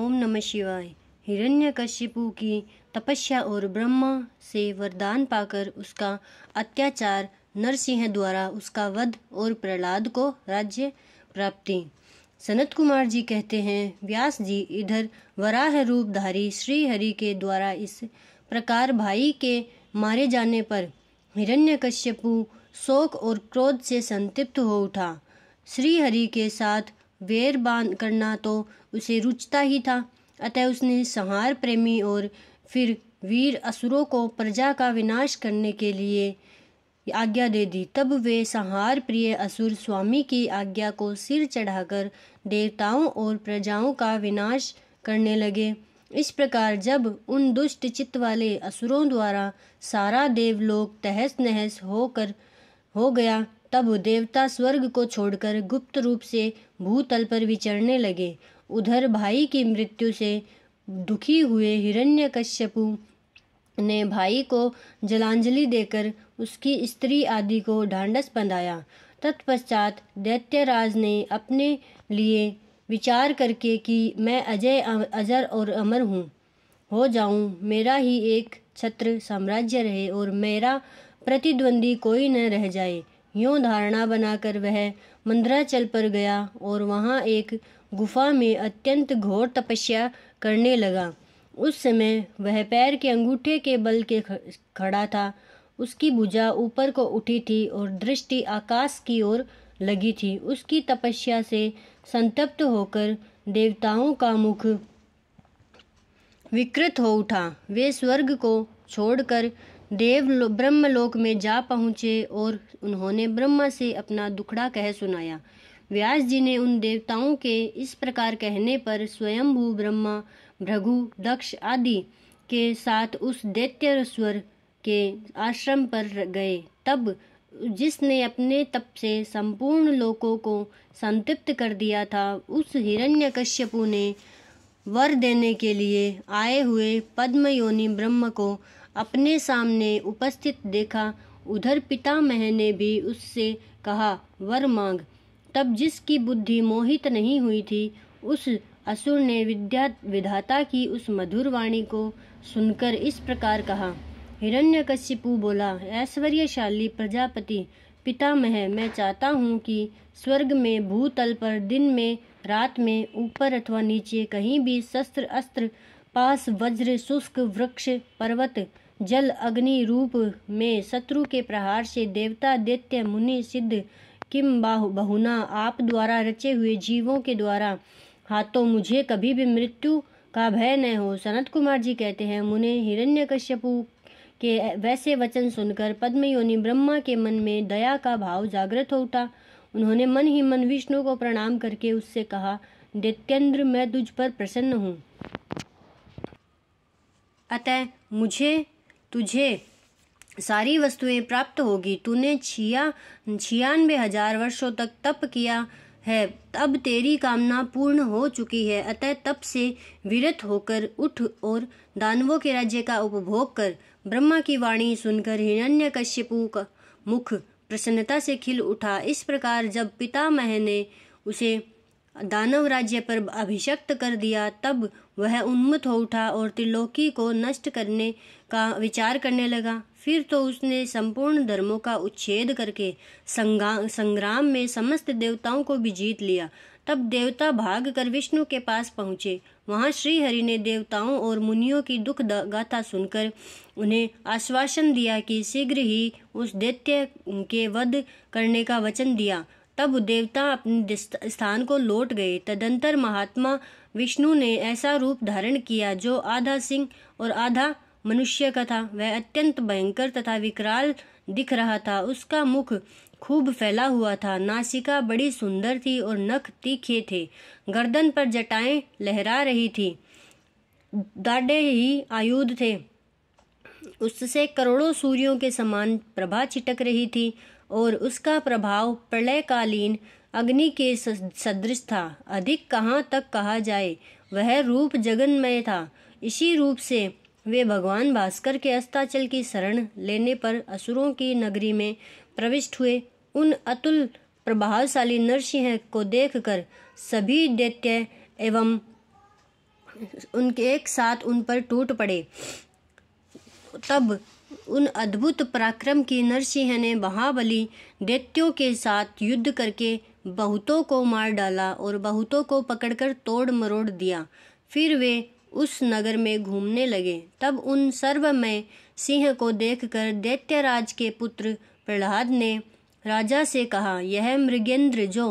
ओम नमः शिवाय हिरण्यकशिपु की तपस्या और ब्रह्मा से वरदान पाकर उसका अत्याचार नरसिंह द्वारा उसका वध और प्रहलाद को राज्य प्राप्ति सनत कुमार जी कहते हैं व्यास जी इधर वराह रूपधारी श्री हरि के द्वारा इस प्रकार भाई के मारे जाने पर हिरण्यकश्यपु शोक और क्रोध से संतिप्त हो उठा श्री हरि के साथ वेर बांध करना तो उसे रुचता ही था अतः उसने संहार प्रेमी और फिर वीर असुरों को प्रजा का विनाश करने के लिए आज्ञा दे दी तब वे संहार प्रिय असुर स्वामी की आज्ञा को सिर चढ़ाकर देवताओं और प्रजाओं का विनाश करने लगे इस प्रकार जब उन दुष्ट चित्त वाले असुरों द्वारा सारा देवलोक तहस नहस होकर हो गया तब देवता स्वर्ग को छोड़कर गुप्त रूप से भूतल पर विचरने लगे उधर भाई की मृत्यु से दुखी हुए कश्यपु ने भाई को जलांजलि देकर उसकी स्त्री आदि को ढांडस बंधाया तत्पश्चात दैत्यराज ने अपने लिए विचार करके कि मैं अजय अजर और अमर हूँ हो जाऊँ मेरा ही एक छत्र साम्राज्य रहे और मेरा प्रतिद्वंदी कोई न रह जाए यूँ धारणा बनाकर वह मंदराचल पर गया और वहाँ एक गुफा में अत्यंत घोर तपस्या करने लगा उस समय वह पैर के अंगूठे के बल के खड़ा था उसकी भुजा ऊपर को उठी थी और दृष्टि आकाश की ओर लगी थी उसकी तपस्या से संतप्त होकर देवताओं का मुख विकृत हो उठा वे स्वर्ग को छोड़कर देव ब्रह्मलोक में जा पहुँचे और उन्होंने ब्रह्मा से अपना दुखड़ा कह सुनाया व्यास जी ने उन देवताओं के इस प्रकार कहने पर स्वयंभू ब्रह्मा भृगु दक्ष आदि के साथ उस दैत्य स्वर के आश्रम पर गए तब जिसने अपने तप से संपूर्ण लोकों को संतृप्त कर दिया था उस हिरण्यकश्यपु ने वर देने के लिए आए हुए पद्म योनि ब्रह्म को अपने सामने उपस्थित देखा उधर पितामह ने भी उससे कहा वर मांग तब जिसकी बुद्धि मोहित नहीं हुई थी उस असुर ने विद्या विधाता की उस मधुर वाणी को सुनकर इस प्रकार कहा हिरण्यकश्यपु बोला ऐश्वर्यशाली प्रजापति पितामह मैं चाहता हूँ कि स्वर्ग में भूतल पर दिन में रात में ऊपर अथवा नीचे कहीं भी शस्त्र अस्त्र पास वज्र शुष्क वृक्ष पर्वत जल अग्नि रूप में शत्रु के प्रहार से देवता दैत्य मुनि सिद्ध किम बाहु बहुना आप द्वारा रचे हुए जीवों के द्वारा हाथों मुझे कभी भी मृत्यु का भय न हो सनत कुमार जी कहते हैं मुने हिरण्य कश्यपु के वैसे वचन सुनकर पद्मयोनि ब्रह्मा के मन में दया का भाव जागृत हो उठा उन्होंने मन ही मन विष्णु को प्रणाम करके उससे कहा दैत्येंद्र मैं तुझ पर प्रसन्न हूँ अतः मुझे तुझे सारी वस्तुएं प्राप्त होगी तूने छिया छियानवे हजार वर्षों तक तप किया है तब तेरी कामना पूर्ण हो चुकी है अतः तप से विरत होकर उठ और दानवों के राज्य का उपभोग कर ब्रह्मा की वाणी सुनकर हिरण्य कश्यपु का मुख प्रसन्नता से खिल उठा इस प्रकार जब पितामह ने उसे दानव राज्य पर अभिषक्त कर दिया तब वह उन्मत्त हो उठा और त्रिलोकी को नष्ट करने का विचार करने लगा फिर तो उसने संपूर्ण धर्मों का उच्छेद करके संग्राम में समस्त देवताओं को भी जीत लिया तब देवता भाग कर विष्णु के पास पहुँचे वहां श्रीहरि हरि ने देवताओं और मुनियों की दुख गाथा सुनकर उन्हें आश्वासन दिया कि शीघ्र ही उस दैत्य के वध करने का वचन दिया तब देवता अपने स्थान को लौट गए तदंतर महात्मा विष्णु ने ऐसा रूप धारण किया जो आधा सिंह और आधा मनुष्य का था वह अत्यंत भयंकर तथा विकराल दिख रहा था उसका मुख खूब फैला हुआ था नासिका बड़ी सुंदर थी और नख तीखे थे गर्दन पर जटाएं लहरा रही थी दाढ़े ही आयुध थे उससे करोड़ों सूर्यों के समान प्रभा छिटक रही थी और उसका प्रभाव प्रलयकालीन अग्नि के सदृश था अधिक कहाँ तक कहा जाए वह रूप जगन्मय था इसी रूप से वे भगवान भास्कर के अस्ताचल की शरण लेने पर असुरों की नगरी में प्रविष्ट हुए उन अतुल प्रभावशाली नरसिंह को देखकर सभी दैत्य एवं उनके एक साथ उन पर टूट पड़े तब उन अद्भुत पराक्रम की नरसिंह ने महाबली दैत्यों के साथ युद्ध करके बहुतों को मार डाला और बहुतों को पकड़कर तोड़ मरोड़ दिया फिर वे उस नगर में घूमने लगे तब उन सर्वमय सिंह को देखकर दैत्यराज के पुत्र प्रहलाद ने राजा से कहा यह मृगेंद्र जो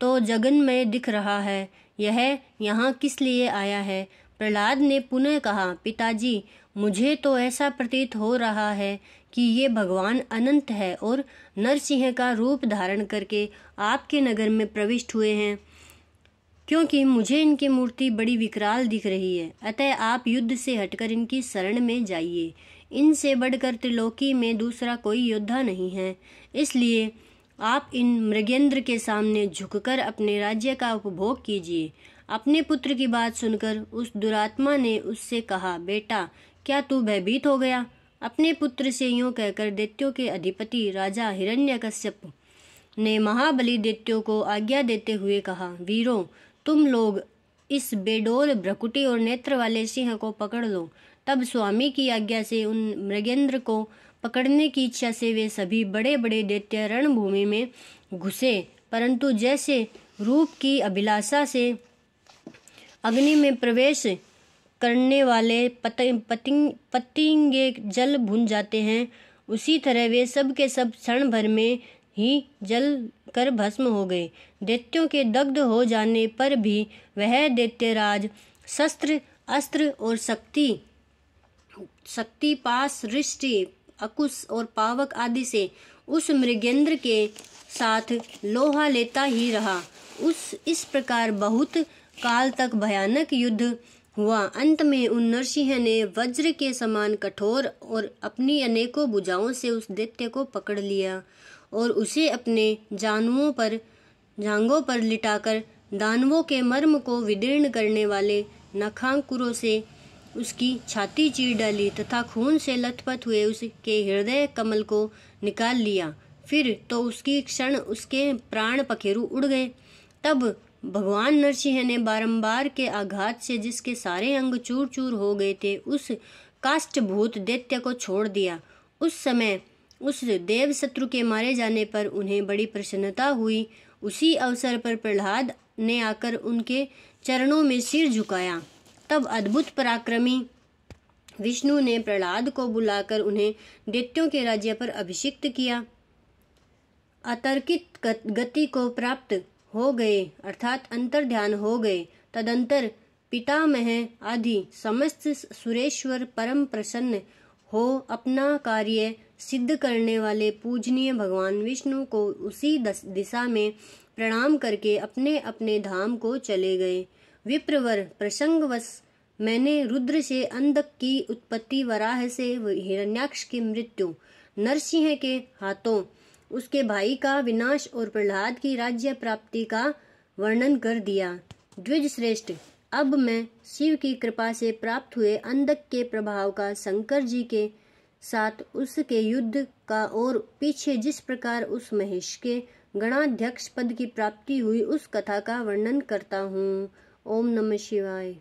तो जगन में दिख रहा है यह यहाँ किस लिए आया है प्रहलाद ने पुनः कहा पिताजी मुझे तो ऐसा प्रतीत हो रहा है कि ये भगवान अनंत है और नरसिंह का रूप धारण करके आपके नगर में प्रविष्ट हुए हैं क्योंकि मुझे इनकी मूर्ति बड़ी विकराल दिख रही है अतः आप युद्ध से हटकर इनकी शरण में जाइए इनसे बढ़कर त्रिलोकी में दूसरा कोई योद्धा नहीं है इसलिए आप इन मृगेंद्र के सामने झुककर अपने राज्य का उपभोग कीजिए अपने पुत्र की बात सुनकर उस दुरात्मा ने उससे कहा बेटा क्या तू भयभीत हो गया अपने पुत्र से यूँ कहकर दैत्यो के अधिपति राजा हिरण्यकश्यप ने महाबली देत्यो को आज्ञा देते हुए कहा वीरों तुम लोग इस बेडोल भ्रकुटी और नेत्र वाले सिंह को पकड़ लो तब स्वामी की आज्ञा से उन मृगेंद्र को पकड़ने की इच्छा से वे सभी बड़े बड़े दैत्य रणभूमि में घुसे परंतु जैसे रूप की अभिलाषा से अग्नि में प्रवेश करने वाले पतिंग पतिंगे जल भुन जाते हैं उसी तरह वे सब के सब क्षण भर में ही जल कर भस्म हो गए दैत्यों के दग्ध हो जाने पर भी वह दैत्यराज शस्त्र अस्त्र और शक्ति शक्ति पास रिष्टि अकुश और पावक आदि से उस मृगेंद्र के साथ लोहा लेता ही रहा उस इस प्रकार बहुत काल तक भयानक युद्ध हुआ अंत में उन नरसिंह ने वज्र के समान कठोर और अपनी अनेकों बुझाओं से उस दैत्य को पकड़ लिया और उसे अपने जानुओं पर जांगों पर लिटाकर दानवों के मर्म को विदीर्ण करने वाले नखांकुरों से उसकी छाती चीर डाली तथा खून से लथपथ हुए उसके हृदय कमल को निकाल लिया फिर तो उसकी क्षण उसके प्राण पखेरु उड़ गए तब भगवान नरसिंह ने बारंबार के आघात से जिसके सारे अंग चूर चूर हो गए थे उस काष्टभूत दैत्य को छोड़ दिया उस समय उस देव शत्रु के मारे जाने पर उन्हें बड़ी प्रसन्नता हुई उसी अवसर पर प्रहलाद ने आकर उनके चरणों में सिर झुकाया तब अद्भुत पराक्रमी विष्णु ने प्रहलाद को बुलाकर उन्हें दैत्यों के राज्य पर अभिषिक्त किया अतर्कित गति को प्राप्त हो गए अर्थात अंतर ध्यान हो गए तदंतर पितामह आदि समस्त सुरेश्वर परम प्रसन्न हो अपना कार्य सिद्ध करने वाले पूजनीय भगवान विष्णु को उसी दिशा में प्रणाम करके अपने अपने धाम को चले गए विप्रवर प्रसंगवश मैंने रुद्र से अंधक की उत्पत्ति वराह से हिरण्याक्ष की मृत्यु नरसिंह के हाथों उसके भाई का विनाश और प्रहलाद की राज्य प्राप्ति का वर्णन कर दिया द्विज श्रेष्ठ अब मैं शिव की कृपा से प्राप्त हुए अंधक के प्रभाव का शंकर जी के साथ उसके युद्ध का और पीछे जिस प्रकार उस महेश के गणाध्यक्ष पद की प्राप्ति हुई उस कथा का वर्णन करता हूँ ओम नमः शिवाय